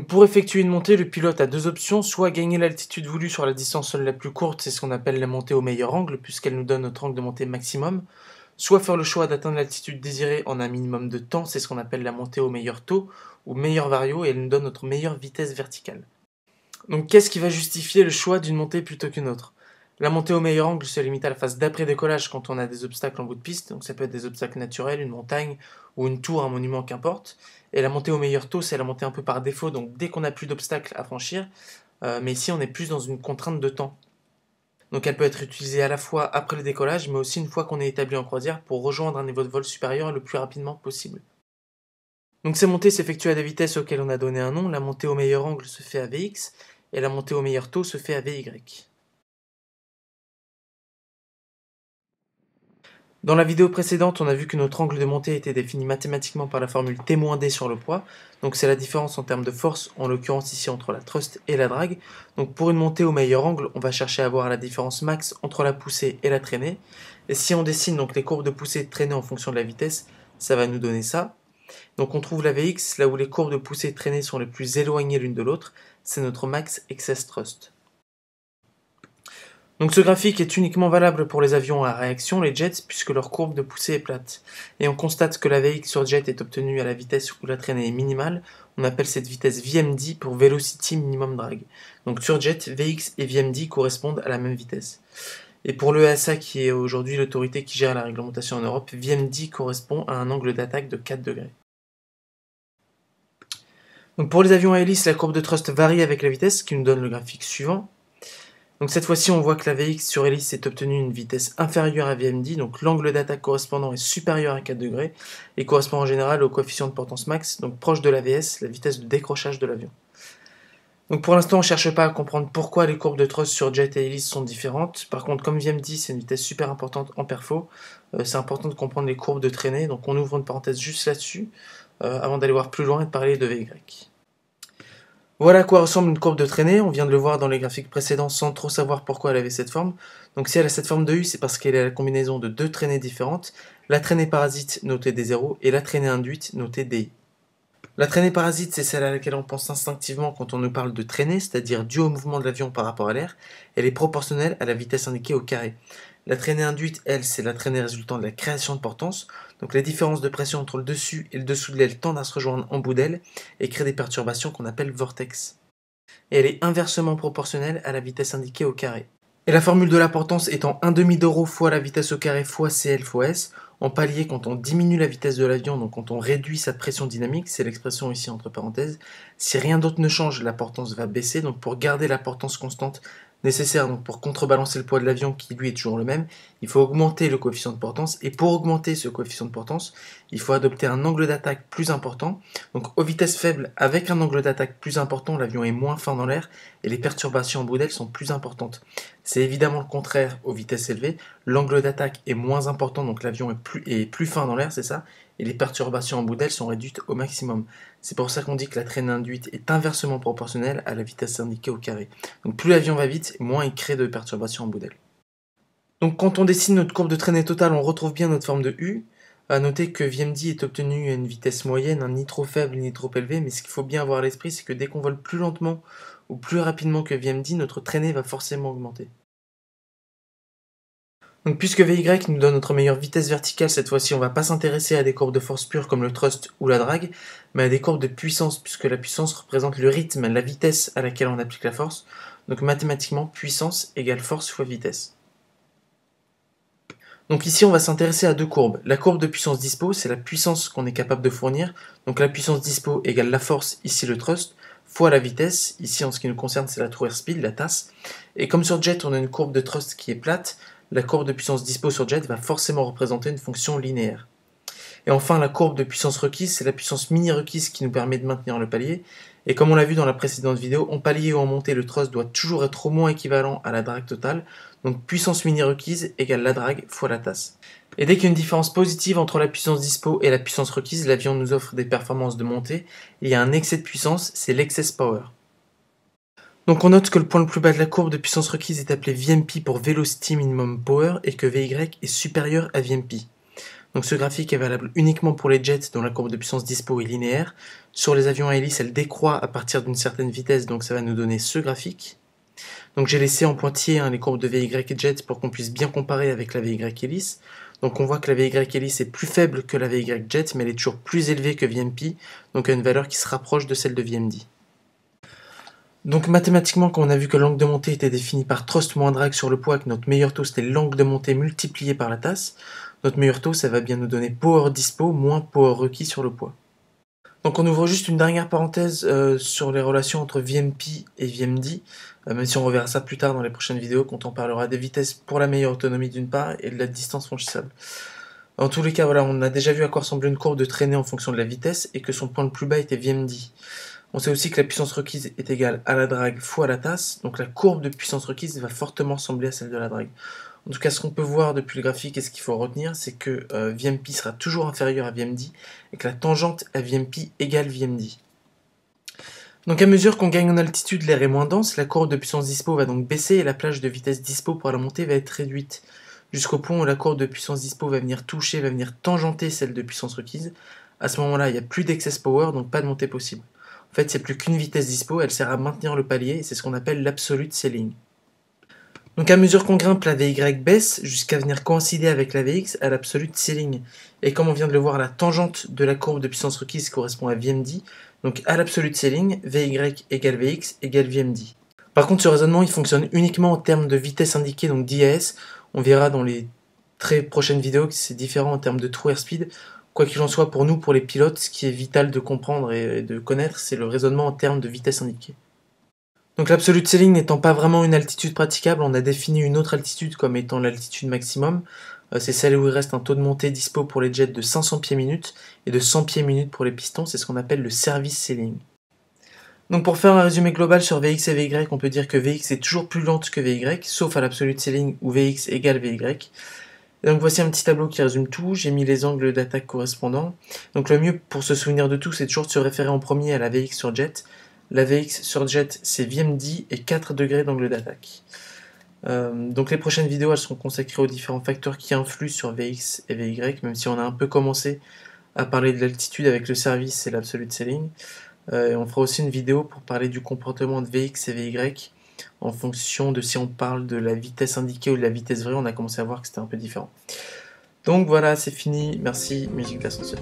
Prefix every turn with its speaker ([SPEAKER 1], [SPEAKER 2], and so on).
[SPEAKER 1] pour effectuer une montée, le pilote a deux options, soit gagner l'altitude voulue sur la distance la plus courte, c'est ce qu'on appelle la montée au meilleur angle, puisqu'elle nous donne notre angle de montée maximum, soit faire le choix d'atteindre l'altitude désirée en un minimum de temps, c'est ce qu'on appelle la montée au meilleur taux, ou meilleur vario, et elle nous donne notre meilleure vitesse verticale. Donc qu'est-ce qui va justifier le choix d'une montée plutôt qu'une autre la montée au meilleur angle se limite à la phase d'après-décollage quand on a des obstacles en bout de piste, donc ça peut être des obstacles naturels, une montagne ou une tour, un monument, qu'importe. Et la montée au meilleur taux, c'est la montée un peu par défaut, donc dès qu'on n'a plus d'obstacles à franchir, euh, mais ici on est plus dans une contrainte de temps. Donc elle peut être utilisée à la fois après le décollage, mais aussi une fois qu'on est établi en croisière pour rejoindre un niveau de vol supérieur le plus rapidement possible. Donc ces montées s'effectuent à des vitesses auxquelles on a donné un nom, la montée au meilleur angle se fait à Vx, et la montée au meilleur taux se fait à Vy. Dans la vidéo précédente, on a vu que notre angle de montée était défini mathématiquement par la formule T-D sur le poids, donc c'est la différence en termes de force, en l'occurrence ici entre la thrust et la drague. Donc pour une montée au meilleur angle, on va chercher à voir la différence max entre la poussée et la traînée. Et si on dessine donc les courbes de poussée et de traînée en fonction de la vitesse, ça va nous donner ça. Donc on trouve la Vx là où les courbes de poussée et de traînée sont les plus éloignées l'une de l'autre, c'est notre max excess thrust. Donc ce graphique est uniquement valable pour les avions à réaction, les jets, puisque leur courbe de poussée est plate. Et on constate que la VX sur jet est obtenue à la vitesse où la traînée est minimale. On appelle cette vitesse VMD pour Velocity Minimum Drag. Donc sur jet, VX et VMD correspondent à la même vitesse. Et pour l'EASA, qui est aujourd'hui l'autorité qui gère la réglementation en Europe, VMD correspond à un angle d'attaque de 4 degrés. pour les avions à hélice, la courbe de thrust varie avec la vitesse, ce qui nous donne le graphique suivant. Donc cette fois-ci, on voit que la VX sur hélice est obtenue une vitesse inférieure à VMD, donc l'angle d'attaque correspondant est supérieur à 4 degrés et correspond en général au coefficient de portance max, donc proche de la VS, la vitesse de décrochage de l'avion. Donc pour l'instant, on ne cherche pas à comprendre pourquoi les courbes de thrust sur jet et hélice sont différentes. Par contre, comme VMD, c'est une vitesse super importante en perfo, euh, c'est important de comprendre les courbes de traînée, donc on ouvre une parenthèse juste là-dessus euh, avant d'aller voir plus loin et de parler de VY. Voilà à quoi ressemble une courbe de traînée, on vient de le voir dans les graphiques précédents sans trop savoir pourquoi elle avait cette forme. Donc si elle a cette forme de U, c'est parce qu'elle est la combinaison de deux traînées différentes, la traînée parasite notée D0 et la traînée induite notée D. La traînée parasite, c'est celle à laquelle on pense instinctivement quand on nous parle de traînée, c'est-à-dire due au mouvement de l'avion par rapport à l'air, elle est proportionnelle à la vitesse indiquée au carré. La traînée induite, elle, c'est la traînée résultant de la création de portance. Donc les différences de pression entre le dessus et le dessous de l'aile tendent à se rejoindre en bout d'aile et créent des perturbations qu'on appelle vortex. Et elle est inversement proportionnelle à la vitesse indiquée au carré. Et la formule de la portance étant 1,5 demi fois la vitesse au carré fois CL fois S, en palier quand on diminue la vitesse de l'avion, donc quand on réduit sa pression dynamique, c'est l'expression ici entre parenthèses, si rien d'autre ne change, la portance va baisser, donc pour garder la portance constante, nécessaire donc, pour contrebalancer le poids de l'avion qui lui est toujours le même, il faut augmenter le coefficient de portance et pour augmenter ce coefficient de portance, il faut adopter un angle d'attaque plus important. Donc aux vitesses faibles, avec un angle d'attaque plus important, l'avion est moins fin dans l'air et les perturbations en bout sont plus importantes. C'est évidemment le contraire aux vitesses élevées, l'angle d'attaque est moins important donc l'avion est plus, est plus fin dans l'air, c'est ça, et les perturbations en bout sont réduites au maximum. C'est pour ça qu'on dit que la traînée induite est inversement proportionnelle à la vitesse indiquée au carré. Donc plus l'avion va vite, moins il crée de perturbations en bout Donc quand on dessine notre courbe de traînée totale, on retrouve bien notre forme de U. À noter que VMD est obtenu à une vitesse moyenne, ni trop faible ni trop élevée, mais ce qu'il faut bien avoir à l'esprit, c'est que dès qu'on vole plus lentement ou plus rapidement que VMD, notre traînée va forcément augmenter. Donc puisque VY nous donne notre meilleure vitesse verticale, cette fois-ci on va pas s'intéresser à des courbes de force pure comme le thrust ou la drague, mais à des courbes de puissance, puisque la puissance représente le rythme, la vitesse à laquelle on applique la force. Donc mathématiquement, puissance égale force fois vitesse. Donc ici, on va s'intéresser à deux courbes. La courbe de puissance dispo, c'est la puissance qu'on est capable de fournir. Donc la puissance dispo égale la force, ici le thrust, fois la vitesse, ici en ce qui nous concerne c'est la true speed, la tasse. Et comme sur jet, on a une courbe de thrust qui est plate, la courbe de puissance dispo sur jet va forcément représenter une fonction linéaire. Et enfin, la courbe de puissance requise, c'est la puissance mini requise qui nous permet de maintenir le palier. Et comme on l'a vu dans la précédente vidéo, en palier ou en montée, le truss doit toujours être au moins équivalent à la drague totale. Donc puissance mini requise égale la drague fois la tasse. Et dès qu'il y a une différence positive entre la puissance dispo et la puissance requise, l'avion nous offre des performances de montée. Il y a un excès de puissance, c'est l'excess power. Donc on note que le point le plus bas de la courbe de puissance requise est appelé VMP pour Velocity Minimum Power et que VY est supérieur à VMP. Donc ce graphique est valable uniquement pour les jets dont la courbe de puissance dispo est linéaire. Sur les avions à hélice, elle décroît à partir d'une certaine vitesse, donc ça va nous donner ce graphique. Donc j'ai laissé en pointillé hein, les courbes de VY et jet pour qu'on puisse bien comparer avec la VY hélice. Donc on voit que la VY hélice est plus faible que la VY jet, mais elle est toujours plus élevée que VMP, donc à une valeur qui se rapproche de celle de VMD. Donc mathématiquement, quand on a vu que l'angle de montée était défini par trust moins drag sur le poids, que notre meilleur taux c'était l'angle de montée multiplié par la tasse, notre meilleur taux ça va bien nous donner power dispo moins power requis sur le poids. Donc on ouvre juste une dernière parenthèse euh, sur les relations entre VMP et VMD, euh, même si on reverra ça plus tard dans les prochaines vidéos quand on parlera des vitesses pour la meilleure autonomie d'une part et de la distance franchissable. En tous les cas, voilà, on a déjà vu à quoi ressemblait une courbe de traînée en fonction de la vitesse et que son point le plus bas était VMD. On sait aussi que la puissance requise est égale à la drague fois la tasse, donc la courbe de puissance requise va fortement ressembler à celle de la drague. En tout cas, ce qu'on peut voir depuis le graphique et ce qu'il faut retenir, c'est que euh, VMP sera toujours inférieur à VMD et que la tangente à VMP égale VMD. Donc à mesure qu'on gagne en altitude, l'air est moins dense, la courbe de puissance dispo va donc baisser et la plage de vitesse dispo pour la montée va être réduite, jusqu'au point où la courbe de puissance dispo va venir toucher, va venir tangenter celle de puissance requise. À ce moment-là, il n'y a plus d'excess power, donc pas de montée possible. En fait, c'est plus qu'une vitesse dispo, elle sert à maintenir le palier, c'est ce qu'on appelle l'absolute ceiling. Donc à mesure qu'on grimpe, la VY baisse jusqu'à venir coïncider avec la VX à l'absolute ceiling. Et comme on vient de le voir, la tangente de la courbe de puissance requise correspond à VMD. Donc à l'absolute ceiling, VY égale VX égale VMD. Par contre, ce raisonnement, il fonctionne uniquement en termes de vitesse indiquée, donc d'IAS. On verra dans les très prochaines vidéos que c'est différent en termes de true airspeed. Quoi qu'il en soit, pour nous, pour les pilotes, ce qui est vital de comprendre et de connaître, c'est le raisonnement en termes de vitesse indiquée. Donc l'absolute ceiling n'étant pas vraiment une altitude praticable, on a défini une autre altitude comme étant l'altitude maximum. Euh, c'est celle où il reste un taux de montée dispo pour les jets de 500 pieds minutes et de 100 pieds minutes pour les pistons, c'est ce qu'on appelle le service ceiling. Donc pour faire un résumé global sur VX et VY, on peut dire que VX est toujours plus lente que VY, sauf à l'absolute ceiling où VX égale VY donc voici un petit tableau qui résume tout, j'ai mis les angles d'attaque correspondants. Donc le mieux pour se souvenir de tout, c'est toujours de se référer en premier à la VX sur jet. La VX sur jet, c'est VMD et 4 degrés d'angle d'attaque. Euh, donc les prochaines vidéos, elles seront consacrées aux différents facteurs qui influent sur VX et VY, même si on a un peu commencé à parler de l'altitude avec le service et l'absolute selling. Euh, on fera aussi une vidéo pour parler du comportement de VX et VY en fonction de si on parle de la vitesse indiquée ou de la vitesse vraie, on a commencé à voir que c'était un peu différent. Donc voilà, c'est fini. Merci, musique d'ascenseur.